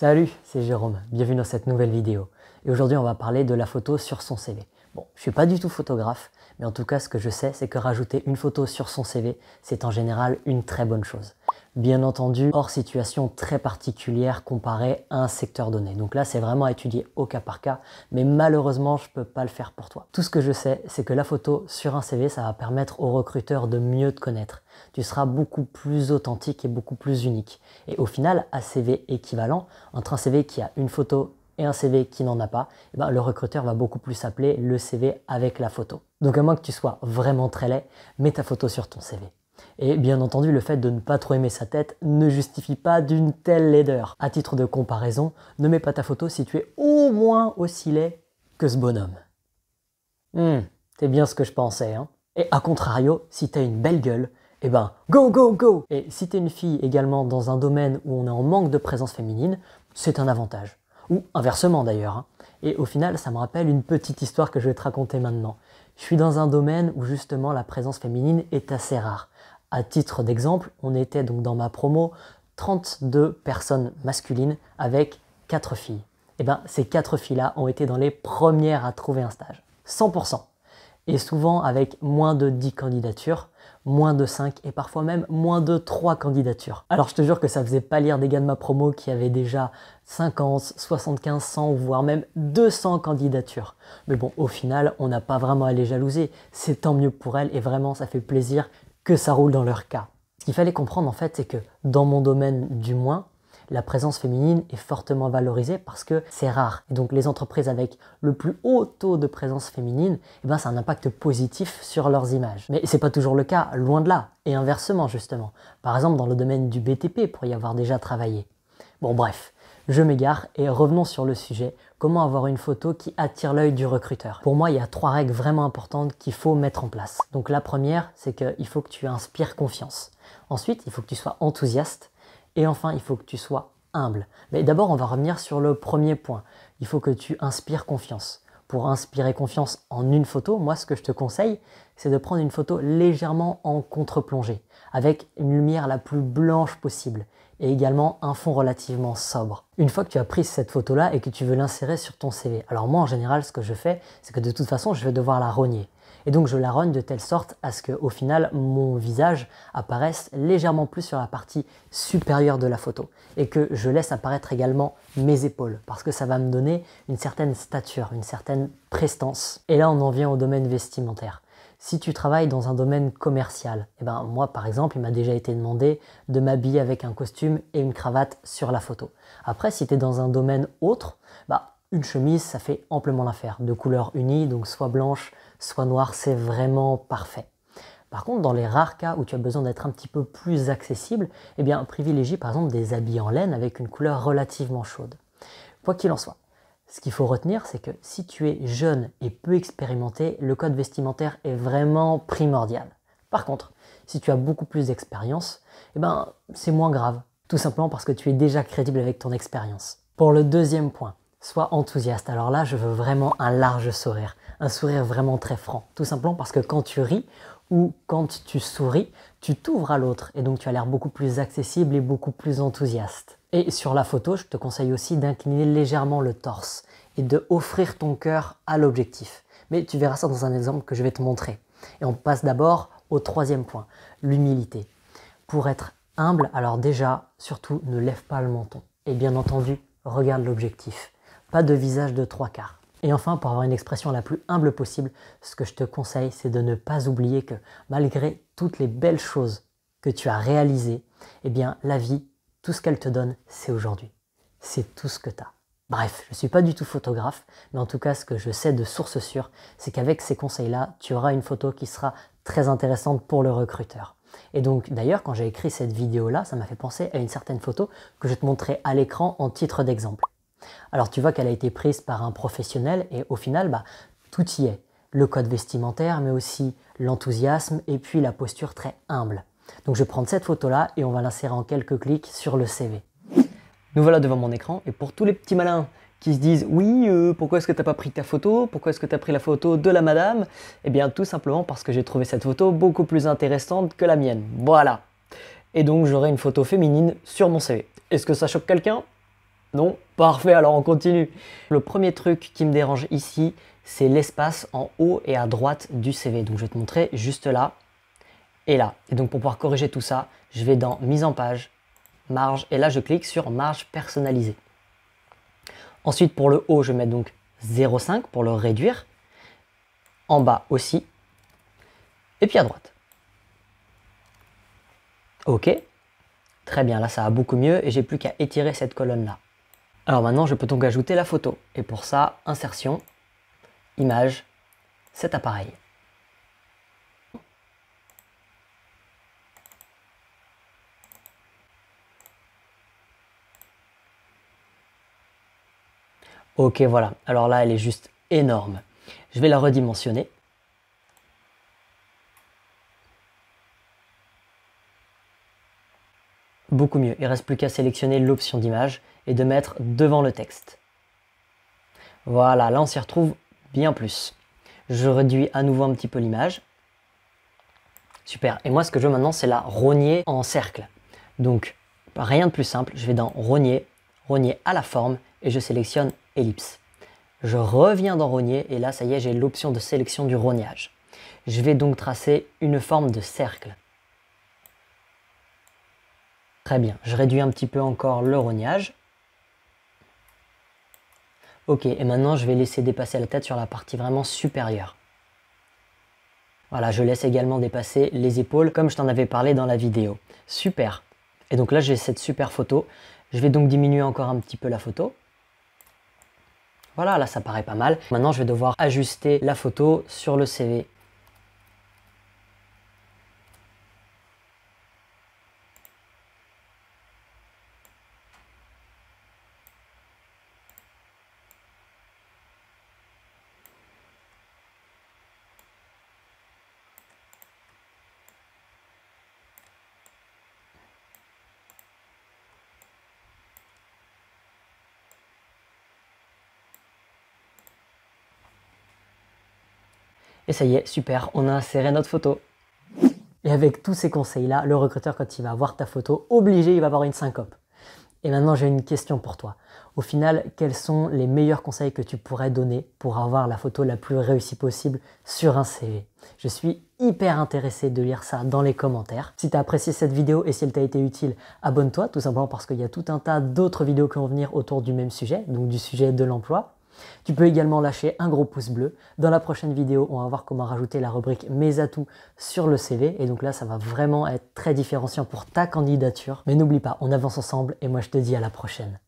Salut, c'est Jérôme, bienvenue dans cette nouvelle vidéo. Et aujourd'hui, on va parler de la photo sur son CV. Bon, je suis pas du tout photographe, mais en tout cas, ce que je sais, c'est que rajouter une photo sur son CV, c'est en général une très bonne chose bien entendu hors situation très particulière comparée à un secteur donné. Donc là, c'est vraiment à étudier au cas par cas, mais malheureusement, je ne peux pas le faire pour toi. Tout ce que je sais, c'est que la photo sur un CV, ça va permettre au recruteur de mieux te connaître. Tu seras beaucoup plus authentique et beaucoup plus unique. Et au final, un CV équivalent, entre un CV qui a une photo et un CV qui n'en a pas, eh ben, le recruteur va beaucoup plus s'appeler le CV avec la photo. Donc à moins que tu sois vraiment très laid, mets ta photo sur ton CV. Et bien entendu, le fait de ne pas trop aimer sa tête ne justifie pas d'une telle laideur. À titre de comparaison, ne mets pas ta photo si tu es au moins aussi laid que ce bonhomme. Hum, c'est bien ce que je pensais, hein. Et à contrario, si t'as une belle gueule, eh ben, go, go, go Et si t'es une fille également dans un domaine où on est en manque de présence féminine, c'est un avantage. Ou inversement d'ailleurs. Hein. Et au final, ça me rappelle une petite histoire que je vais te raconter maintenant. Je suis dans un domaine où justement la présence féminine est assez rare. À titre d'exemple, on était donc dans ma promo 32 personnes masculines avec 4 filles. Et eh bien ces 4 filles-là ont été dans les premières à trouver un stage. 100%. Et souvent avec moins de 10 candidatures, moins de 5 et parfois même moins de 3 candidatures. Alors je te jure que ça faisait pas lire des gars de ma promo qui avaient déjà 50, 75, 100 voire même 200 candidatures. Mais bon, au final, on n'a pas vraiment à les jalouser. C'est tant mieux pour elles et vraiment ça fait plaisir que ça roule dans leur cas. Ce qu'il fallait comprendre en fait, c'est que dans mon domaine du moins, la présence féminine est fortement valorisée parce que c'est rare. Et donc les entreprises avec le plus haut taux de présence féminine, eh ben, ça a un impact positif sur leurs images. Mais c'est pas toujours le cas, loin de là, et inversement justement. Par exemple dans le domaine du BTP pour y avoir déjà travaillé. Bon bref, je m'égare et revenons sur le sujet, comment avoir une photo qui attire l'œil du recruteur. Pour moi, il y a trois règles vraiment importantes qu'il faut mettre en place. Donc la première, c'est qu'il faut que tu inspires confiance. Ensuite, il faut que tu sois enthousiaste. Et enfin, il faut que tu sois humble. Mais d'abord, on va revenir sur le premier point. Il faut que tu inspires confiance. Pour inspirer confiance en une photo, moi ce que je te conseille, c'est de prendre une photo légèrement en contre-plongée, avec une lumière la plus blanche possible et également un fond relativement sobre. Une fois que tu as pris cette photo-là et que tu veux l'insérer sur ton CV, alors moi en général ce que je fais, c'est que de toute façon je vais devoir la rogner. Et donc je la rogne de telle sorte à ce qu'au final mon visage apparaisse légèrement plus sur la partie supérieure de la photo et que je laisse apparaître également mes épaules parce que ça va me donner une certaine stature, une certaine prestance. Et là on en vient au domaine vestimentaire. Si tu travailles dans un domaine commercial, eh ben moi par exemple, il m'a déjà été demandé de m'habiller avec un costume et une cravate sur la photo. Après, si tu es dans un domaine autre, bah, une chemise, ça fait amplement l'affaire, de couleur unie, donc soit blanche, soit noire, c'est vraiment parfait. Par contre, dans les rares cas où tu as besoin d'être un petit peu plus accessible, eh bien privilégie par exemple des habits en laine avec une couleur relativement chaude. Quoi qu'il en soit, ce qu'il faut retenir, c'est que si tu es jeune et peu expérimenté, le code vestimentaire est vraiment primordial. Par contre, si tu as beaucoup plus d'expérience, eh ben, c'est moins grave, tout simplement parce que tu es déjà crédible avec ton expérience. Pour le deuxième point, sois enthousiaste. Alors là, je veux vraiment un large sourire, un sourire vraiment très franc, tout simplement parce que quand tu ris ou quand tu souris, tu t'ouvres à l'autre et donc tu as l'air beaucoup plus accessible et beaucoup plus enthousiaste. Et sur la photo, je te conseille aussi d'incliner légèrement le torse et de offrir ton cœur à l'objectif. Mais tu verras ça dans un exemple que je vais te montrer. Et on passe d'abord au troisième point, l'humilité. Pour être humble, alors déjà, surtout, ne lève pas le menton. Et bien entendu, regarde l'objectif. Pas de visage de trois quarts. Et enfin, pour avoir une expression la plus humble possible, ce que je te conseille, c'est de ne pas oublier que malgré toutes les belles choses que tu as réalisées, eh bien, la vie tout ce qu'elle te donne, c'est aujourd'hui. C'est tout ce que tu as. Bref, je ne suis pas du tout photographe, mais en tout cas, ce que je sais de source sûre, c'est qu'avec ces conseils-là, tu auras une photo qui sera très intéressante pour le recruteur. Et donc, d'ailleurs, quand j'ai écrit cette vidéo-là, ça m'a fait penser à une certaine photo que je te montrais à l'écran en titre d'exemple. Alors, tu vois qu'elle a été prise par un professionnel et au final, bah, tout y est. Le code vestimentaire, mais aussi l'enthousiasme et puis la posture très humble. Donc je vais prendre cette photo-là et on va l'insérer en quelques clics sur le CV. Nous voilà devant mon écran et pour tous les petits malins qui se disent oui, euh, pourquoi est-ce que t'as pas pris ta photo Pourquoi est-ce que tu as pris la photo de la madame Eh bien tout simplement parce que j'ai trouvé cette photo beaucoup plus intéressante que la mienne. Voilà. Et donc j'aurai une photo féminine sur mon CV. Est-ce que ça choque quelqu'un Non Parfait, alors on continue. Le premier truc qui me dérange ici, c'est l'espace en haut et à droite du CV. Donc je vais te montrer juste là. Et là. Et donc pour pouvoir corriger tout ça, je vais dans mise en page, marge, et là je clique sur marge personnalisée. Ensuite pour le haut, je mets donc 0,5 pour le réduire. En bas aussi. Et puis à droite. OK. Très bien, là ça va beaucoup mieux et j'ai plus qu'à étirer cette colonne-là. Alors maintenant, je peux donc ajouter la photo. Et pour ça, insertion, image, cet appareil. Ok, voilà. Alors là, elle est juste énorme. Je vais la redimensionner. Beaucoup mieux. Il ne reste plus qu'à sélectionner l'option d'image et de mettre devant le texte. Voilà, là on s'y retrouve bien plus. Je réduis à nouveau un petit peu l'image. Super. Et moi, ce que je veux maintenant, c'est la rogner en cercle. Donc, rien de plus simple. Je vais dans rogner, rogner à la forme et je sélectionne ellipse. Je reviens dans Rogner et là, ça y est, j'ai l'option de sélection du rognage. Je vais donc tracer une forme de cercle. Très bien, je réduis un petit peu encore le rognage. Ok, et maintenant je vais laisser dépasser la tête sur la partie vraiment supérieure. Voilà, je laisse également dépasser les épaules comme je t'en avais parlé dans la vidéo. Super. Et donc là, j'ai cette super photo. Je vais donc diminuer encore un petit peu la photo. Voilà, là ça paraît pas mal. Maintenant je vais devoir ajuster la photo sur le CV. Et ça y est, super, on a inséré notre photo. Et avec tous ces conseils-là, le recruteur, quand il va voir ta photo, obligé, il va avoir une syncope. Et maintenant, j'ai une question pour toi. Au final, quels sont les meilleurs conseils que tu pourrais donner pour avoir la photo la plus réussie possible sur un CV Je suis hyper intéressé de lire ça dans les commentaires. Si tu as apprécié cette vidéo et si elle t'a été utile, abonne-toi, tout simplement parce qu'il y a tout un tas d'autres vidéos qui vont venir autour du même sujet, donc du sujet de l'emploi. Tu peux également lâcher un gros pouce bleu. Dans la prochaine vidéo, on va voir comment rajouter la rubrique Mes atouts sur le CV. Et donc là, ça va vraiment être très différenciant pour ta candidature. Mais n'oublie pas, on avance ensemble et moi je te dis à la prochaine.